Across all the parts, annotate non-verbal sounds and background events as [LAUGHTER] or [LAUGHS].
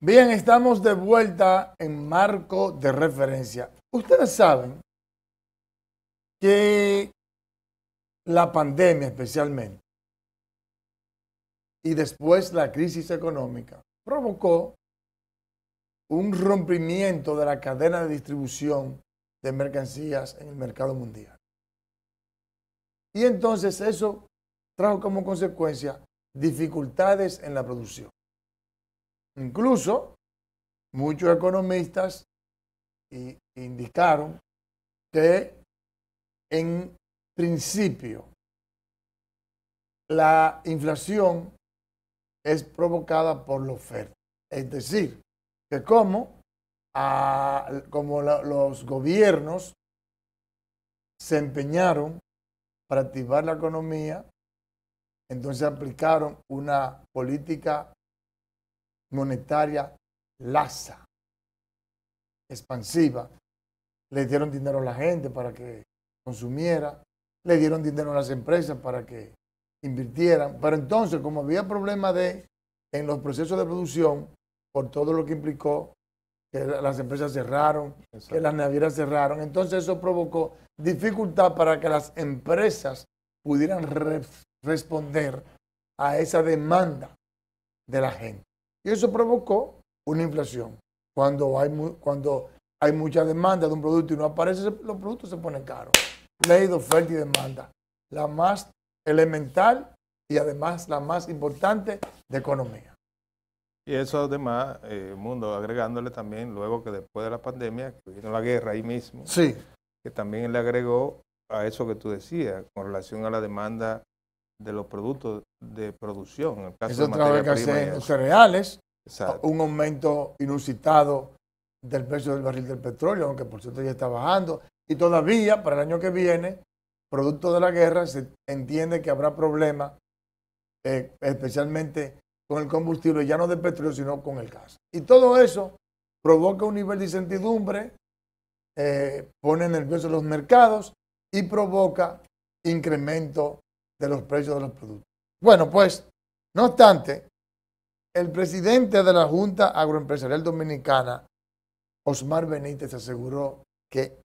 Bien, estamos de vuelta en marco de referencia. Ustedes saben que la pandemia especialmente y después la crisis económica provocó un rompimiento de la cadena de distribución de mercancías en el mercado mundial. Y entonces eso trajo como consecuencia dificultades en la producción. Incluso muchos economistas eh, indicaron que en principio la inflación es provocada por la oferta. Es decir, que como, como los gobiernos se empeñaron para activar la economía, entonces aplicaron una política monetaria lasa expansiva. Le dieron dinero a la gente para que consumiera, le dieron dinero a las empresas para que invirtieran. Pero entonces, como había problemas de, en los procesos de producción, por todo lo que implicó, que las empresas cerraron, que las navieras cerraron, entonces eso provocó dificultad para que las empresas pudieran responder a esa demanda de la gente. Y eso provocó una inflación. Cuando hay, cuando hay mucha demanda de un producto y no aparece, los productos se ponen caros. Ley de oferta y demanda. La más elemental y además la más importante de economía. Y eso además, eh, Mundo, agregándole también luego que después de la pandemia, que vino la guerra ahí mismo, sí. que también le agregó a eso que tú decías, con relación a la demanda de los productos de producción. En el caso de materia cereales, un aumento inusitado del precio del barril del petróleo, aunque por cierto ya está bajando, y todavía para el año que viene, producto de la guerra, se entiende que habrá problemas, eh, especialmente con el combustible, ya no del petróleo, sino con el gas. Y todo eso provoca un nivel de incertidumbre, eh, pone nerviosos los mercados y provoca incremento de los precios de los productos. Bueno, pues, no obstante, el presidente de la Junta Agroempresarial Dominicana, Osmar Benítez, aseguró que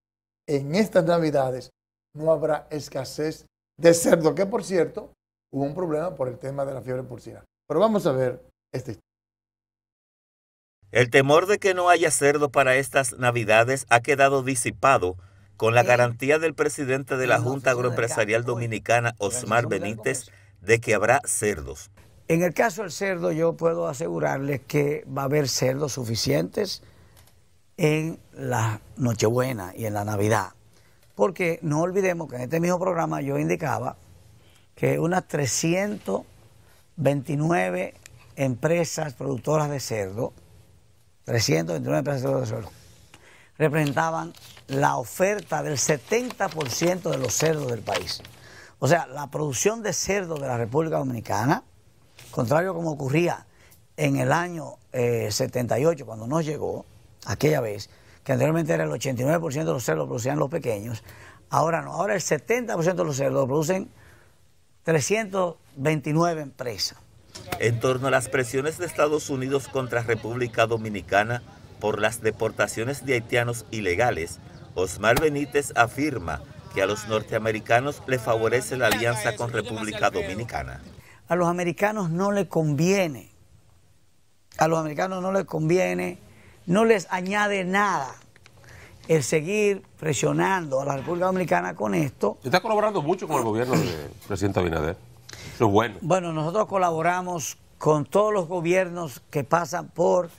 en estas Navidades no habrá escasez de cerdo, que por cierto, hubo un problema por el tema de la fiebre porcina. Pero vamos a ver este. historia. El temor de que no haya cerdo para estas Navidades ha quedado disipado con la garantía del presidente de la Junta Agroempresarial Dominicana, Osmar Benítez, de que habrá cerdos. En el caso del cerdo, yo puedo asegurarles que va a haber cerdos suficientes en la Nochebuena y en la Navidad. Porque no olvidemos que en este mismo programa yo indicaba que unas 329 empresas productoras de cerdo, 329 empresas de cerdo, representaban la oferta del 70% de los cerdos del país. O sea, la producción de cerdo de la República Dominicana, contrario a como ocurría en el año 78, eh, cuando no llegó, aquella vez, que anteriormente era el 89% de los cerdos producían los pequeños, ahora no, ahora el 70% de los cerdos producen 329 empresas. En torno a las presiones de Estados Unidos contra República Dominicana por las deportaciones de haitianos ilegales, Osmar Benítez afirma que a los norteamericanos le favorece la alianza con República Dominicana. A los americanos no les conviene, a los americanos no les conviene, no les añade nada el seguir presionando a la República Dominicana con esto. Está colaborando mucho con el gobierno del presidente Abinader. Eso es bueno. Bueno, nosotros colaboramos con todos los gobiernos que pasan por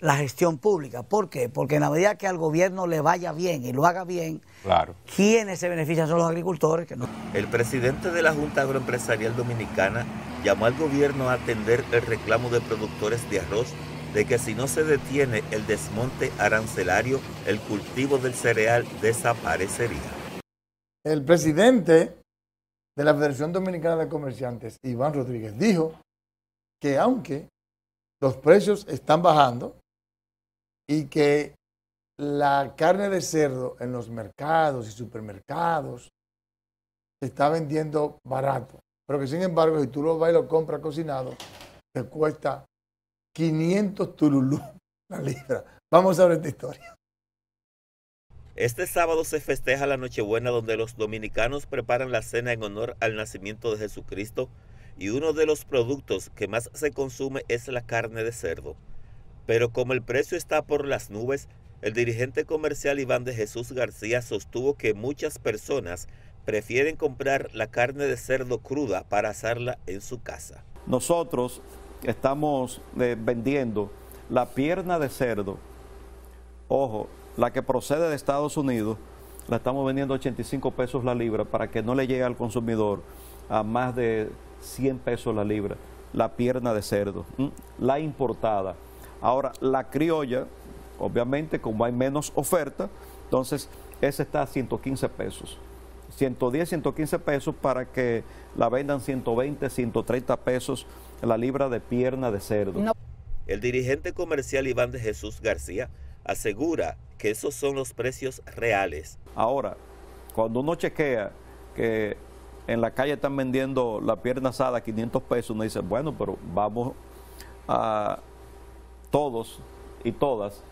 la gestión pública. ¿Por qué? Porque en la medida que al gobierno le vaya bien y lo haga bien, claro. quienes se benefician son los agricultores. El presidente de la Junta Agroempresarial Dominicana llamó al gobierno a atender el reclamo de productores de arroz de que si no se detiene el desmonte arancelario, el cultivo del cereal desaparecería. El presidente de la Federación Dominicana de Comerciantes, Iván Rodríguez, dijo que aunque los precios están bajando, y que la carne de cerdo en los mercados y supermercados se está vendiendo barato, pero que sin embargo si tú lo vas y lo compras cocinado, te cuesta 500 turulú [LAUGHS] la libra. Vamos a ver esta historia. Este sábado se festeja la Nochebuena donde los dominicanos preparan la cena en honor al nacimiento de Jesucristo y uno de los productos que más se consume es la carne de cerdo. Pero como el precio está por las nubes, el dirigente comercial Iván de Jesús García sostuvo que muchas personas prefieren comprar la carne de cerdo cruda para asarla en su casa. Nosotros estamos eh, vendiendo la pierna de cerdo, ojo, la que procede de Estados Unidos, la estamos vendiendo a 85 pesos la libra para que no le llegue al consumidor a más de 100 pesos la libra, la pierna de cerdo, la importada. Ahora, la criolla, obviamente, como hay menos oferta, entonces esa está a 115 pesos. 110, 115 pesos para que la vendan 120, 130 pesos la libra de pierna de cerdo. El dirigente comercial Iván de Jesús García asegura que esos son los precios reales. Ahora, cuando uno chequea que en la calle están vendiendo la pierna asada a 500 pesos, uno dice, bueno, pero vamos a todos y todas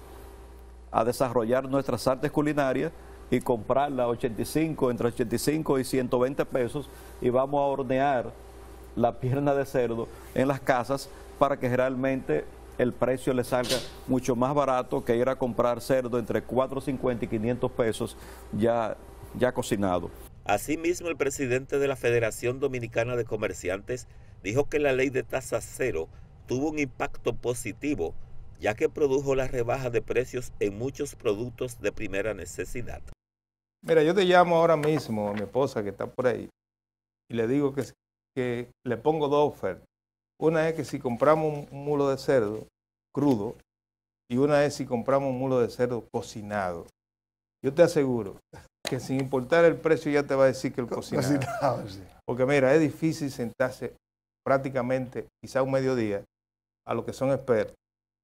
a desarrollar nuestras artes culinarias y comprarla 85, entre 85 y 120 pesos y vamos a hornear la pierna de cerdo en las casas para que realmente el precio le salga mucho más barato que ir a comprar cerdo entre 4.50 y 500 pesos ya, ya cocinado. Asimismo, el presidente de la Federación Dominicana de Comerciantes dijo que la ley de tasa cero tuvo un impacto positivo ya que produjo la rebaja de precios en muchos productos de primera necesidad. Mira, yo te llamo ahora mismo a mi esposa que está por ahí y le digo que, que le pongo dos ofertas. Una es que si compramos un mulo de cerdo crudo y una es si compramos un mulo de cerdo cocinado. Yo te aseguro que sin importar el precio ya te va a decir que el cocinado. Porque mira, es difícil sentarse prácticamente quizá un mediodía a lo que son expertos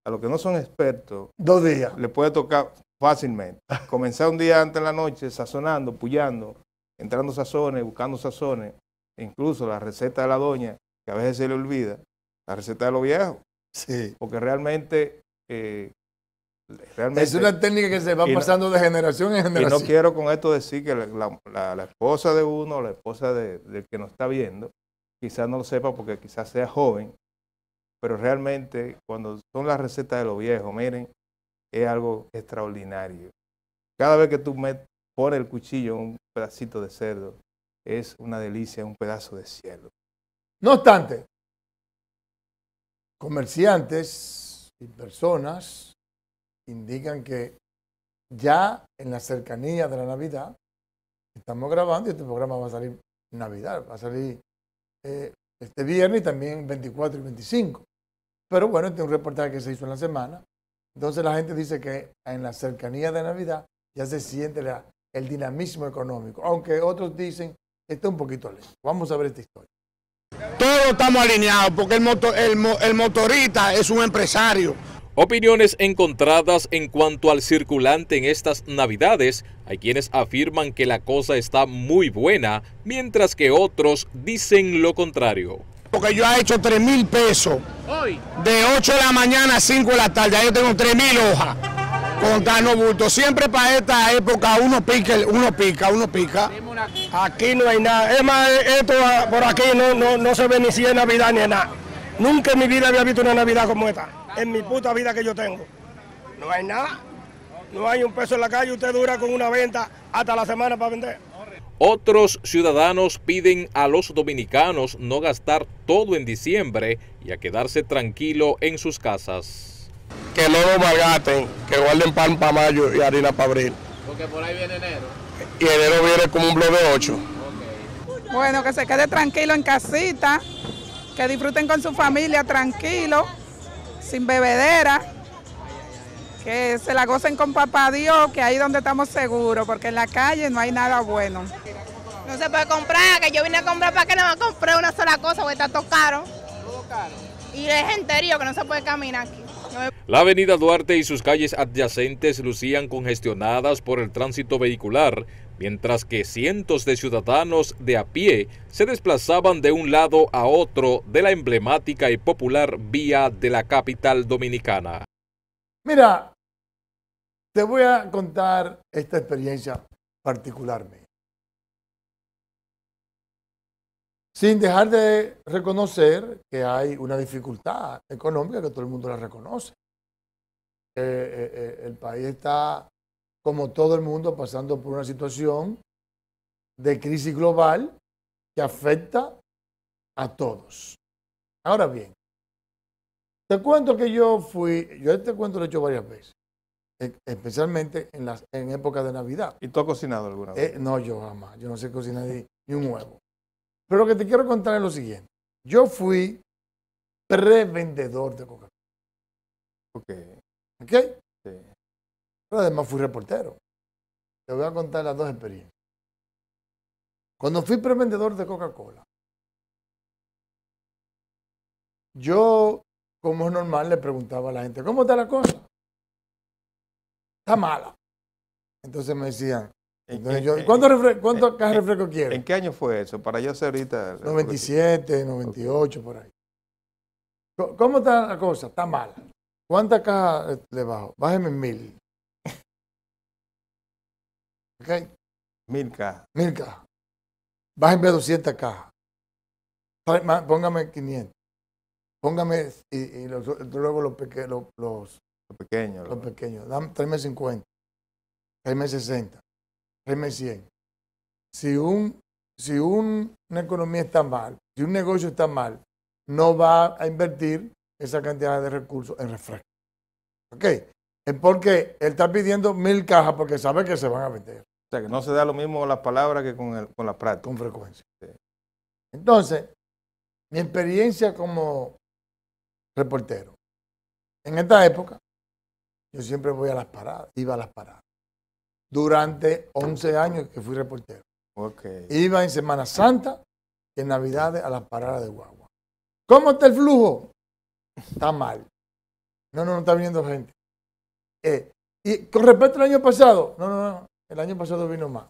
a los que no son expertos, dos días. Le puede tocar fácilmente. [LAUGHS] Comenzar un día antes de la noche sazonando, puyando, entrando sazones, buscando sazones, e incluso la receta de la doña, que a veces se le olvida, la receta de los viejos. Sí. Porque realmente, eh, realmente... Es una técnica que se va pasando de generación en generación. Y no quiero con esto decir que la, esposa de uno la esposa de, del que nos está viendo, quizás no lo sepa porque quizás sea joven, pero realmente cuando son las recetas de los viejos, miren, es algo extraordinario. Cada vez que tú pones el cuchillo un pedacito de cerdo, es una delicia, un pedazo de cielo. No obstante, comerciantes y personas indican que ya en la cercanía de la Navidad, estamos grabando y este programa va a salir Navidad, va a salir eh, este viernes y también 24 y 25. Pero bueno, este es un reportaje que se hizo en la semana. Entonces la gente dice que en la cercanía de Navidad ya se siente el dinamismo económico, aunque otros dicen que está un poquito lejos. Vamos a ver esta historia. Todos estamos alineados porque el motorista es un empresario. Opiniones encontradas en cuanto al circulante en estas navidades. Hay quienes afirman que la cosa está muy buena, mientras que otros dicen lo contrario. Porque yo he hecho 3.000 mil pesos. De 8 de la mañana a 5 de la tarde. Ahí yo tengo 3 mil hojas. Contando bulto. Siempre para esta época uno pica, uno pica, uno pica. Aquí no hay nada. Es más, esto ah, por aquí no, no, se ve ni si es Navidad ni nada. Nunca en mi vida había visto una Navidad como esta. En mi puta vida que yo tengo. No hay nada. No hay un peso en la calle. Usted dura con una venta hasta la semana para vender. Otros ciudadanos piden a los dominicanos no gastar todo en diciembre y a quedarse tranquilo en sus casas. Que no lo malgaten, que guarden pan para mayo y harina para abril. Porque por ahí viene enero. Y enero viene como un bloque de 8. Bueno, que se quede tranquilo en casita, que disfruten con su familia tranquilo, sin bebedera que se la gocen con papá Dios, que ahí donde estamos seguros, porque en la calle no hay nada bueno. No se puede comprar, que yo vine a comprar para que no me compré una sola cosa, porque está todo caro. Y es enterío que no se puede caminar aquí. La avenida Duarte y sus calles adyacentes lucían congestionadas por el tránsito vehicular, mientras que cientos de ciudadanos de a pie se desplazaban de un lado a otro de la emblemática y popular vía de la capital dominicana. Mira, te voy a contar esta experiencia particularmente. sin dejar de reconocer que hay una dificultad económica que todo el mundo la reconoce. Eh, eh, eh, el país está, como todo el mundo, pasando por una situación de crisis global que afecta a todos. Ahora bien, te cuento que yo fui, yo te este cuento lo he hecho varias veces, e, especialmente en, las, en época de Navidad. ¿Y tú has cocinado alguna vez? no, yo jamás, yo no sé cocinar ni un huevo. Pero lo que te quiero contar es lo siguiente. Yo fui prevendedor de Coca-Cola. Ok. ¿Ok? Sí. Pero además fui reportero. Te voy a contar las dos experiencias. Cuando fui prevendedor de Coca-Cola, yo, como es normal, le preguntaba a la gente, ¿cómo está la cosa? Está mala. Entonces me decían, ¿Cuántas eh, eh, yo, eh, ¿Cuánto, refresco, de refresco quieres? ¿En qué año fue eso? Para yo ser ahorita... 97, 98, por ahí. ¿Cómo está la cosa? Está mala. ¿Cuántas cajas este, le bajo? Bájeme mil. [LAUGHS] ¿Ok? Mil cajas. Mil cajas. Bájeme 200 cajas. Póngame 500. Póngame, y, los, luego los, pequeños los, pequeños. Los, pequeños. Dame, tráeme 50. 60 m 100 Si, un, si una economía está mal, si un negocio está mal, no va a invertir esa cantidad de recursos en refresco. ¿Ok? Es porque él está pidiendo mil cajas porque sabe que se van a vender. O sea, que no se da lo mismo las palabras que con, el, con la práctica. Con frecuencia. Entonces, mi experiencia como reportero. En esta época, yo siempre voy a las paradas, iba a las paradas durante 11 años que fui reportero. Okay. Iba en Semana Santa y en Navidades a la parada de guagua. ¿Cómo está el flujo? Está mal. No, no, no está viniendo gente. Eh, y con respecto al año pasado, no, no, no, el año pasado vino más.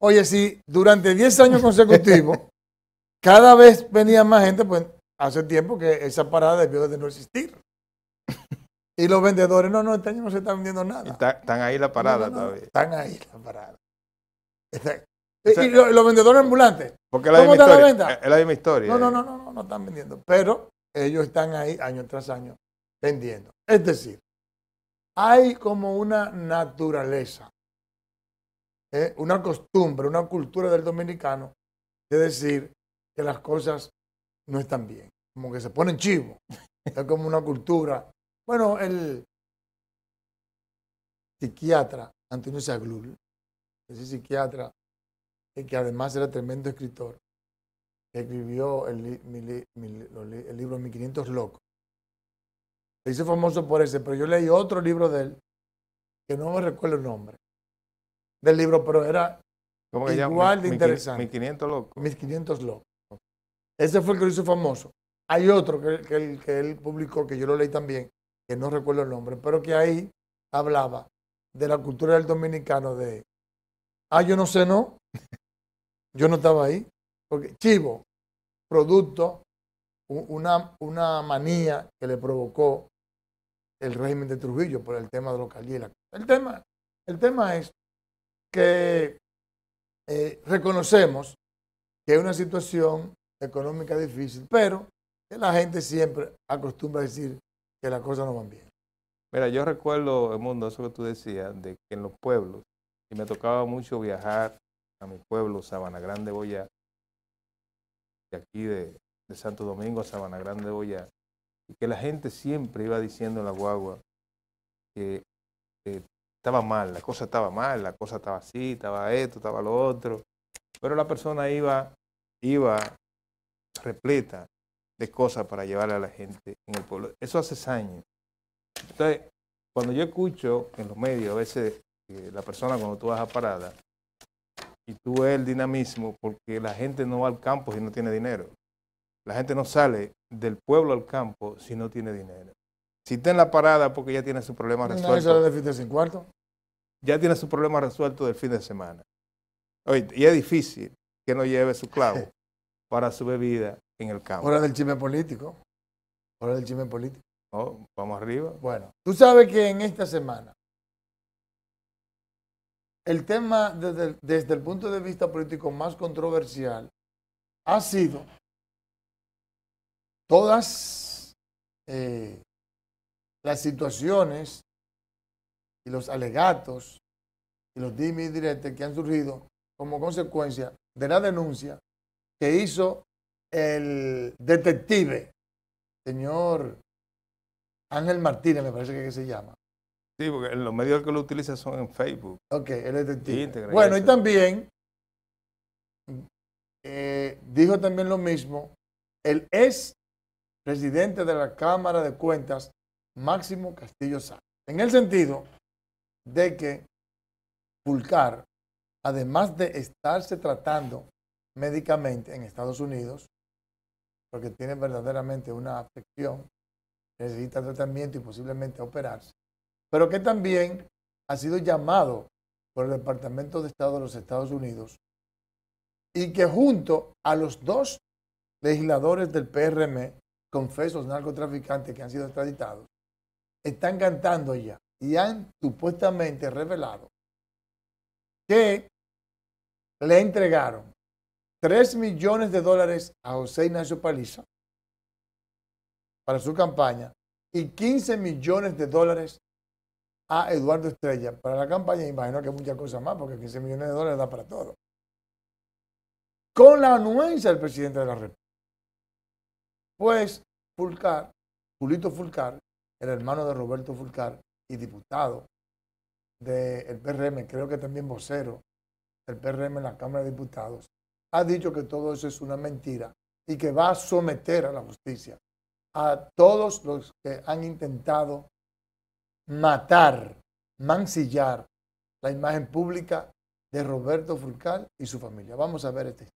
Oye, si durante 10 años consecutivos [LAUGHS] cada vez venía más gente, pues hace tiempo que esa parada debió de no existir. Y los vendedores, no, no, este año no se está vendiendo nada. Están ahí la parada todavía. Están ahí la parada. y los, vendedores ambulantes. Porque la ¿Cómo está la venta? Es la misma historia. No, no, no, no, no, no están vendiendo. Pero ellos están ahí año tras año vendiendo. Es decir, hay como una naturaleza, ¿eh? una costumbre, una cultura del dominicano de decir que las cosas no están bien. Como que se ponen chivo. Es como una cultura bueno, el psiquiatra Antonio Zaglul, ese psiquiatra eh, que además era tremendo escritor, escribió el, libro mi, el libro 1500 Locos. se hizo famoso por ese, pero yo leí otro libro de él, que no me recuerdo el nombre del libro, pero era igual de interesante. 1500 Locos. 1500 Locos. Ese fue el que lo hizo famoso. Hay otro que, que, que él publicó, que yo lo leí también, que no recuerdo el nombre, pero que ahí hablaba de la cultura del dominicano de, ah, yo no sé, no, [LAUGHS] yo no estaba ahí, porque chivo, producto, una, una manía que le provocó el régimen de Trujillo por el tema de los calieras. El tema, el tema es que eh, reconocemos que es una situación económica difícil, pero que la gente siempre acostumbra a decir, que las cosas no van bien. Mira, yo recuerdo, el mundo eso que tú decías, de que en los pueblos, y me tocaba mucho viajar a mi pueblo, Sabana Grande Boya, de aquí de, Santo Domingo a Sabana Grande Boya, y que la gente siempre iba diciendo en la guagua que, estaba mal, la cosa estaba mal, la cosa estaba así, estaba esto, estaba lo otro, pero la persona iba, iba repleta de cosas para llevar a la gente en el pueblo. Eso hace años. Entonces, cuando yo escucho en los medios, a veces eh, la persona cuando tú vas a parada y tú ves el dinamismo, porque la gente no va al campo si no tiene dinero. La gente no sale del pueblo al campo si no tiene dinero. Si está en la parada porque ya tiene su problema resuelto. Ya tiene su problema resuelto del fin de semana. y es difícil que no lleve su clavo [LAUGHS] para su bebida en el campo. Hora del chisme político. Hora del chisme político. Oh, vamos arriba. Bueno, tú sabes que en esta semana el tema desde el, punto de vista político más controversial ha sido todas eh, las situaciones y los alegatos y los dimes directos que han surgido como consecuencia de la denuncia que hizo el detective, señor Ángel Martínez, me parece que se llama. Sí, porque los medios que lo utiliza son en Facebook. Ok, el detective. bueno, y también eh, dijo también lo mismo el ex presidente de la Cámara de Cuentas, Máximo Castillo Sánchez. En el sentido de que Pulcar, además de estarse tratando médicamente en Estados Unidos, porque tiene verdaderamente una afección, necesita tratamiento y posiblemente operarse, pero que también ha sido llamado por el Departamento de Estado de los Estados Unidos y que junto a los dos legisladores del PRM, confesos narcotraficantes que han sido extraditados, están cantando ya y han supuestamente revelado que le entregaron 3 millones de dólares a José Ignacio Paliza para su campaña y 15 millones de dólares a Eduardo Estrella para la campaña. Imagino que muchas cosas más, porque 15 millones de dólares da para todo. Con la anuencia del presidente de la República. Pues Fulcar, Julito Fulcar, el hermano de Roberto Fulcar y diputado del PRM, creo que también vocero del PRM en la Cámara de Diputados, ha dicho que todo eso es una mentira y que va a someter a la justicia a todos los que han intentado matar, mancillar la imagen pública de Roberto Fulcar y su familia. Vamos a ver este.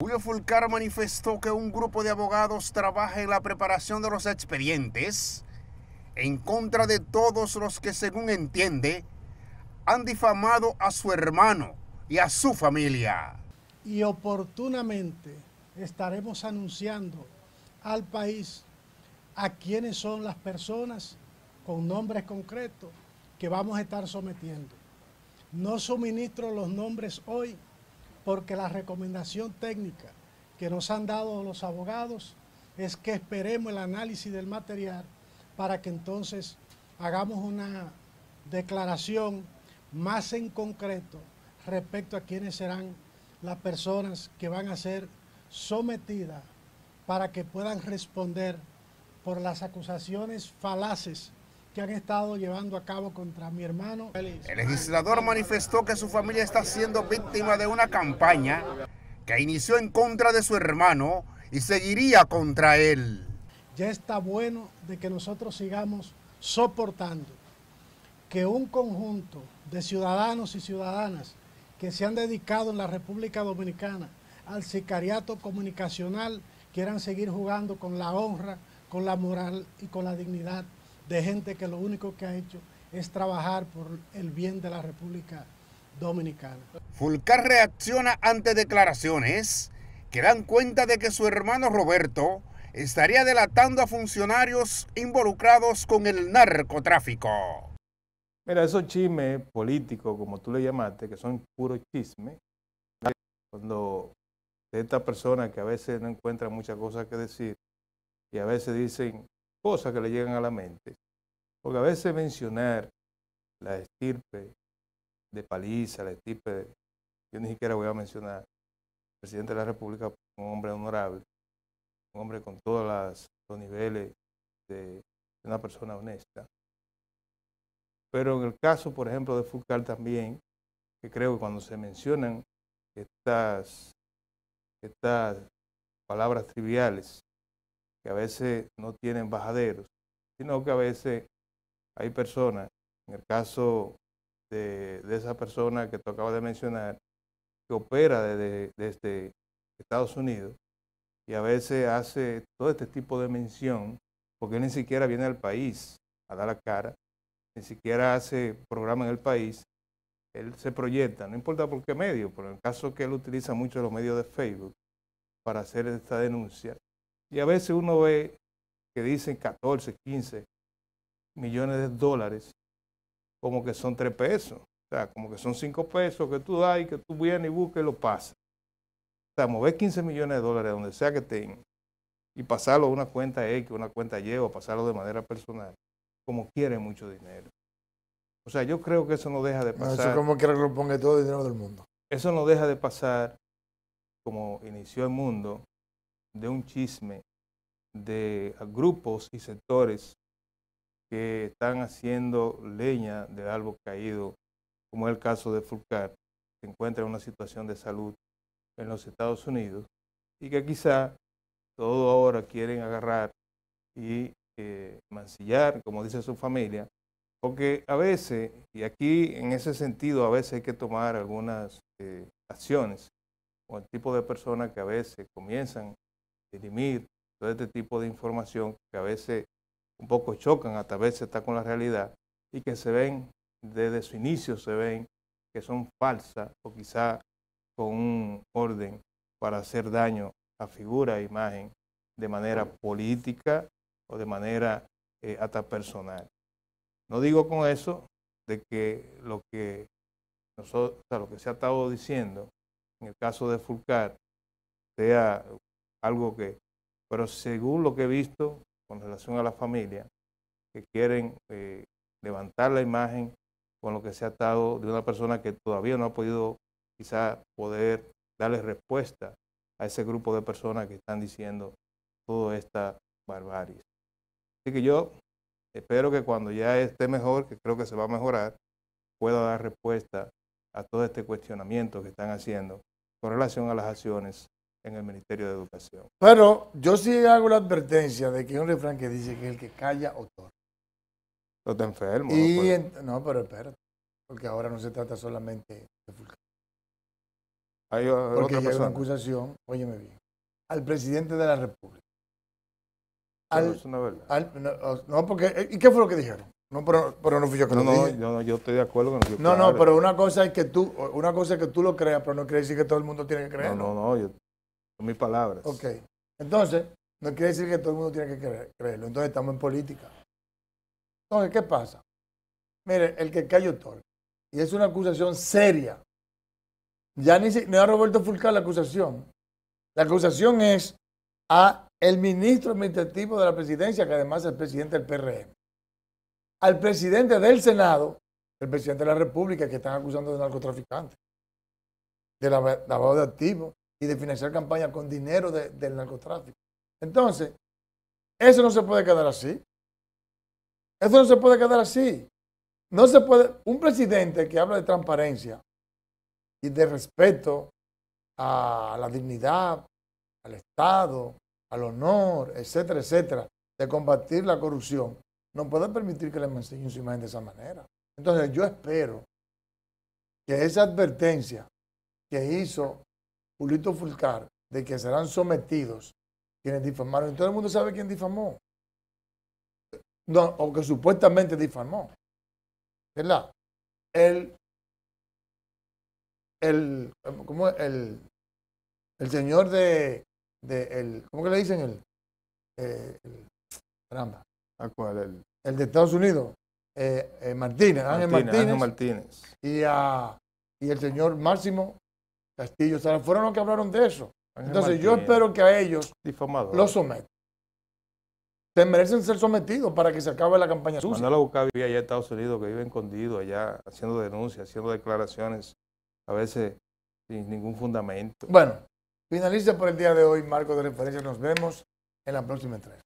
Julio Fulcar manifestó que un grupo de abogados trabaja en la preparación de los expedientes en contra de todos los que, según entiende, han difamado a su hermano y a su familia y oportunamente estaremos anunciando al país a quiénes son las personas con nombres concretos que vamos a estar sometiendo. No suministro los nombres hoy porque la recomendación técnica que nos han dado los abogados es que esperemos el análisis del material para que entonces hagamos una declaración más en concreto respecto a quiénes serán las personas que van a ser sometidas para que puedan responder por las acusaciones falaces que han estado llevando a cabo contra mi hermano. El legislador manifestó que su familia está siendo víctima de una campaña que inició en contra de su hermano y seguiría contra él. Ya está bueno de que nosotros sigamos soportando que un conjunto de ciudadanos y ciudadanas que se han dedicado en la República Dominicana al sicariato comunicacional quieran seguir jugando con la honra, con la moral y con la dignidad de gente que lo único que ha hecho es trabajar por el bien de la República Dominicana. Fulcar reacciona ante declaraciones que dan cuenta de que su hermano Roberto estaría delatando a funcionarios involucrados con el narcotráfico. Mira, esos chismes políticos, como tú le llamaste, que son puro chisme, cuando de esta persona que a veces no encuentra muchas cosas que decir y a veces dicen cosas que le llegan a la mente, porque a veces mencionar la estirpe de Paliza, la estirpe, de, yo ni siquiera voy a mencionar, presidente de la República, un hombre honorable, un hombre con todos los niveles de una persona honesta, pero en el caso, por ejemplo, de Foucault también, que creo que cuando se mencionan estas, estas palabras triviales, que a veces no tienen bajaderos, sino que a veces hay personas, en el caso de, esa persona que tú acabas de mencionar, que opera desde, desde Estados Unidos y a veces hace todo este tipo de mención porque él ni siquiera viene al país a dar la cara, ni siquiera hace programa en el país, él se proyecta, no importa por qué medio, pero en el caso que él utiliza mucho los medios de Facebook para hacer esta denuncia. Y a veces uno ve que dicen 14, 15 millones de dólares, como que son tres pesos, o sea, como que son cinco pesos que tú das y que tú vienes y buscas y lo pasas. O sea, mover 15 millones de dólares donde sea que estén y pasarlo a una cuenta X, una cuenta Y o pasarlo de manera personal, como quiere mucho dinero. O sea, yo creo que eso no deja de pasar. eso como que lo ponga todo el dinero del mundo. Eso no deja de pasar, como inició el mundo, de un chisme de grupos y sectores que están haciendo leña de algo caído, como es el caso de Fulcar, que encuentra una situación de salud en los Estados Unidos y que quizá todo ahora quieren agarrar y mancillar, como dice su familia, porque a veces, y aquí en ese sentido, a veces hay que tomar algunas eh, acciones o el tipo de personas que a veces comienzan a dirimir todo este tipo de información que a veces un poco chocan, hasta a veces está con la realidad y que se ven, desde su inicio se ven que son falsas o quizá con un orden para hacer daño a figura e imagen de manera política, o de manera eh, hasta personal. No digo con eso de que lo que nosotros, lo que se ha estado diciendo en el caso de Fulcar sea algo que, pero según lo que he visto con relación a la familia, que quieren eh, levantar la imagen con lo que se ha estado de una persona que todavía no ha podido quizá poder darle respuesta a ese grupo de personas que están diciendo toda esta barbarie que yo espero que cuando ya esté mejor, que creo que se va a mejorar, pueda dar respuesta a todo este cuestionamiento que están haciendo con relación a las acciones en el Ministerio de Educación. Pero yo sí hago la advertencia de que hay un refrán que dice que el que calla otorga. No enfermo. no, pero espérate, porque ahora no se trata solamente de otra una acusación, óyeme bien, al presidente de la República. ¿y qué fue lo que dijeron? No, pero, no fui yo que lo dije. No, yo estoy de acuerdo con lo que No, no, pero una cosa es que tú, una cosa que tú lo creas, pero no quiere decir que todo el mundo tiene que creerlo. No, no, no, yo, son mis palabras. Ok. Entonces, no quiere decir que todo el mundo tiene que creerlo. Entonces estamos en política. Entonces, ¿qué pasa? Mire, el que cayó otorga. Y es una acusación seria. Ya ni, me ha Roberto Fulcar la acusación. La acusación es a el ministro administrativo de la presidencia, que además es el presidente del PRM, al presidente del Senado, el presidente de la República, que están acusando de narcotraficantes, de lavado de activos y de financiar campañas con dinero del narcotráfico. Entonces, eso no se puede quedar así. Eso no se puede quedar así. No se puede. Un presidente que habla de transparencia y de respeto a la dignidad, al Estado, al honor, etcétera, etcétera, de combatir la corrupción, no puedo permitir que le enseñen su imagen de esa manera. Entonces yo espero que esa advertencia que hizo Julito Fulcar de que serán sometidos quienes difamaron, y todo el mundo sabe quién difamó, no, o que supuestamente difamó, ¿verdad? El, el, ¿cómo el señor de de el, ¿cómo que le dicen? El, eh, el caramba. El, de Estados Unidos, eh, eh Martínez, Ángel Martínez, Martínez, Y, y el señor Máximo Castillo. fueron los que hablaron de eso. Entonces yo espero que a ellos difamados los sometan. Se merecen ser sometidos para que se acabe la campaña sucia. lo buscaba vivir allá en Estados Unidos, que vive escondido allá, haciendo denuncias, haciendo declaraciones, a veces sin ningún fundamento. Bueno, Finaliza por el día de hoy, Marco de Referencia. Nos vemos en la próxima entrega.